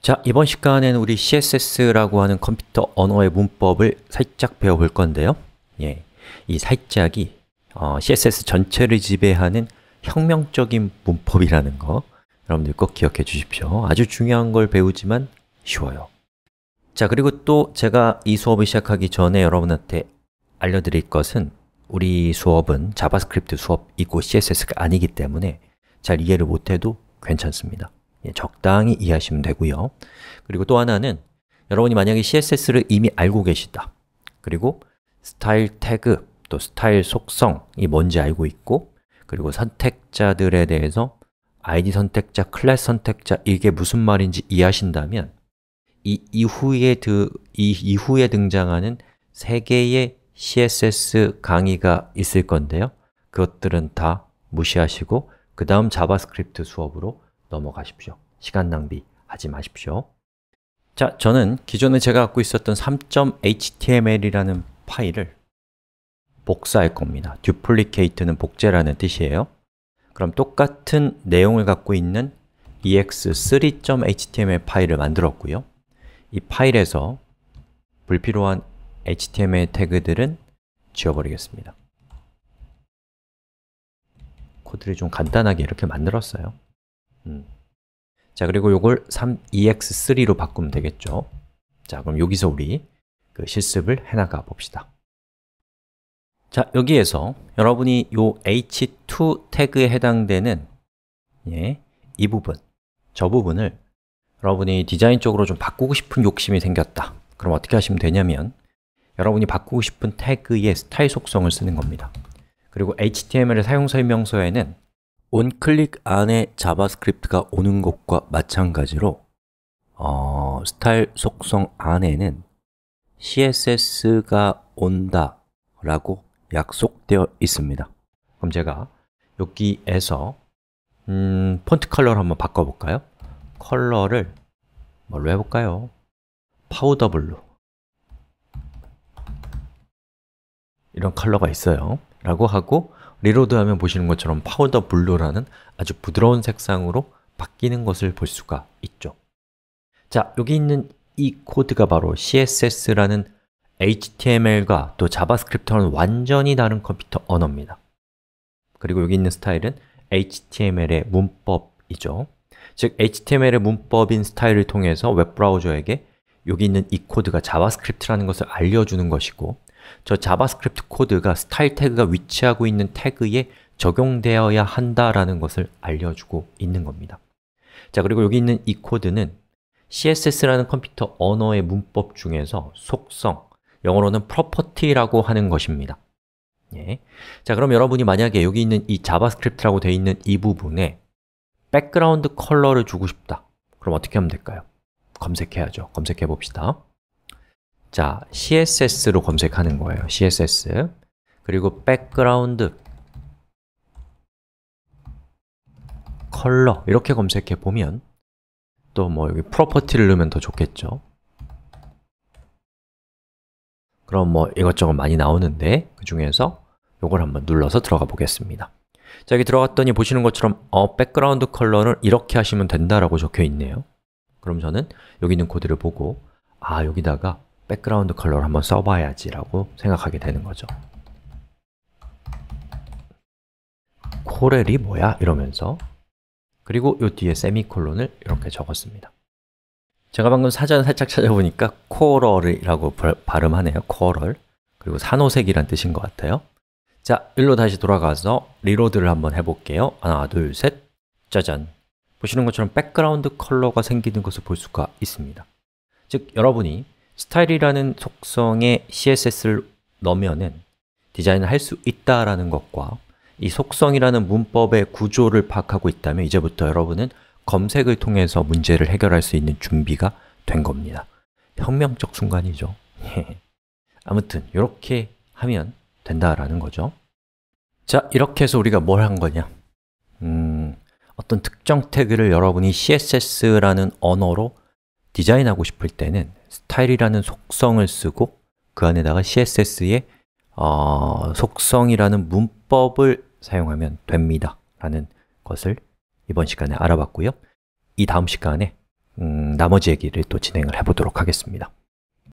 자, 이번 시간에는 우리 CSS라고 하는 컴퓨터 언어의 문법을 살짝 배워볼 건데요 예, 이 살짝이 어, CSS 전체를 지배하는 혁명적인 문법이라는 거 여러분들 꼭 기억해 주십시오 아주 중요한 걸 배우지만 쉬워요 자, 그리고 또 제가 이 수업을 시작하기 전에 여러분한테 알려드릴 것은 우리 수업은 자바스크립트 수업이고 CSS가 아니기 때문에 잘 이해를 못해도 괜찮습니다 예, 적당히 이해하시면 되고요 그리고 또 하나는 여러분이 만약에 CSS를 이미 알고 계시다 그리고 스타일 태그, 또 스타일 속성이 뭔지 알고 있고 그리고 선택자들에 대해서 id 선택자, 클래스 선택자 이게 무슨 말인지 이해하신다면 이 이후에, 드, 이 이후에 등장하는 세 개의 CSS 강의가 있을 건데요 그것들은 다 무시하시고 그 다음 자바스크립트 수업으로 넘어가십시오. 시간 낭비 하지 마십시오. 자, 저는 기존에 제가 갖고 있었던 3.html이라는 파일을 복사할 겁니다. duplicate는 복제라는 뜻이에요. 그럼 똑같은 내용을 갖고 있는 ex3.html 파일을 만들었고요. 이 파일에서 불필요한 html 태그들은 지워버리겠습니다. 코드를 좀 간단하게 이렇게 만들었어요. 자, 그리고 이걸 3, EX3로 바꾸면 되겠죠. 자, 그럼 여기서 우리 그 실습을 해나가 봅시다. 자, 여기에서 여러분이 이 h2 태그에 해당되는 예, 이 부분, 저 부분을 여러분이 디자인 쪽으로 좀 바꾸고 싶은 욕심이 생겼다. 그럼 어떻게 하시면 되냐면 여러분이 바꾸고 싶은 태그의 스타일 속성을 쓰는 겁니다. 그리고 HTML의 사용설명서에는 온클릭 안에 자바스크립트가 오는 것과 마찬가지로 어, 스타일 속성 안에는 CSS가 온다 라고 약속되어 있습니다 그럼 제가 여기에서 음, 폰트 컬러를 한번 바꿔볼까요? 컬러를 뭘로 해볼까요? 파우더 블루 이런 컬러가 있어요 라고 하고 리로드하면 보시는 것처럼 파우더 블루라는 아주 부드러운 색상으로 바뀌는 것을 볼 수가 있죠 자, 여기 있는 이 코드가 바로 CSS라는 HTML과 또 자바스크립트와는 완전히 다른 컴퓨터 언어입니다 그리고 여기 있는 스타일은 HTML의 문법이죠 즉, HTML의 문법인 스타일을 통해서 웹브라우저에게 여기 있는 이 코드가 자바스크립트라는 것을 알려주는 것이고 저 자바스크립트 코드가 스타일 태그가 위치하고 있는 태그에 적용되어야 한다라는 것을 알려주고 있는 겁니다. 자, 그리고 여기 있는 이 코드는 CSS라는 컴퓨터 언어의 문법 중에서 속성, 영어로는 property라고 하는 것입니다. 예. 자, 그럼 여러분이 만약에 여기 있는 이 자바스크립트라고 되어 있는 이 부분에 백그라운드 컬러를 주고 싶다. 그럼 어떻게 하면 될까요? 검색해야죠. 검색해 봅시다. 자, css로 검색하는 거예요. css 그리고 background 컬러 이렇게 검색해 보면 또 뭐 여기 프로퍼티를 넣으면 더 좋겠죠. 그럼 뭐 이것저것 많이 나오는데 그 중에서 이걸 한번 눌러서 들어가 보겠습니다. 자, 여기 들어갔더니 보시는 것처럼 어, 백그라운드 컬러를 이렇게 하시면 된다라고 적혀 있네요. 그럼 저는 여기 있는 코드를 보고 아, 여기다가 백그라운드 컬러를 한번 써봐야지라고 생각하게 되는 거죠. 코렐이 뭐야? 이러면서 그리고 요 뒤에 세미콜론을 이렇게 적었습니다. 제가 방금 사전 살짝 찾아보니까 코럴이라고 발음하네요. 코럴 그리고 산호색이란 뜻인 것 같아요. 자, 일로 다시 돌아가서 리로드를 한번 해볼게요. 하나, 둘, 셋, 짜잔! 보시는 것처럼 백그라운드 컬러가 생기는 것을 볼 수가 있습니다. 즉, 여러분이 스타일이라는 속성에 css를 넣으면 디자인을 할 수 있다라는 것과 이 속성이라는 문법의 구조를 파악하고 있다면 이제부터 여러분은 검색을 통해서 문제를 해결할 수 있는 준비가 된 겁니다 혁명적 순간이죠 아무튼 이렇게 하면 된다라는 거죠 자, 이렇게 해서 우리가 뭘 한 거냐 음, 어떤 특정 태그를 여러분이 css라는 언어로 디자인하고 싶을 때는 스타일이라는 속성을 쓰고 그 안에다가 CSS의 어, 속성이라는 문법을 사용하면 됩니다 라는 것을 이번 시간에 알아봤고요 이 다음 시간에 음, 나머지 얘기를 또 진행을 해보도록 하겠습니다